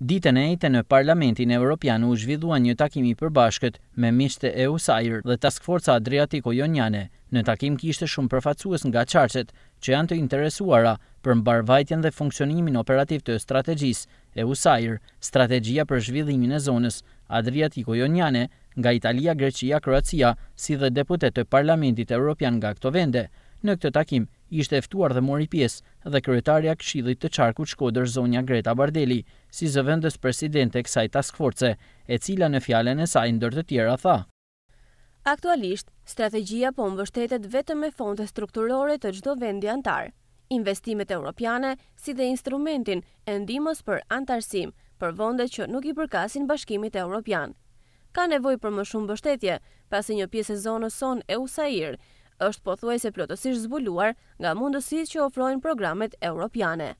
Ditën e ejte në Parlamentin Europian u zhvidua një takimi përbashkët me mishte e usajrë dhe taskforca Adriatiko joniane Në takim kishte shumë përfaqësues nga qarqet që janë të interesuara për mbarvajtjen dhe funksionimin operativ të strategjis e usajrë, strategjia për zhvillimin e zonës Adriatiko joniane nga Italia, Grecia, Kroacia si dhe deputet të Parlamentit Europian nga këto vende. Në këtë takim, ishte eftuar dhe mori pjesë dhe kërëtarja këshillit të qarku të shkodër zonja Greta Bardeli, si zëvendës presidente kësaj task force, e cila në fjallën e saj ndër të tjera tha. Aktualisht, strategjia po mbështetet vetëm me fonte strukturore të gjdo vendi antarë, investimet europiane si dhe instrumentin e ndimës për antarësim për vonde që nuk i përkasin bashkimit e Europian. Ka nevoj për më shumë bështetje, pasi një pjesë e zonës son e usajirë, është pothuajse plotësisht zbuluar nga mundësitë që ofrojnë programet europiane.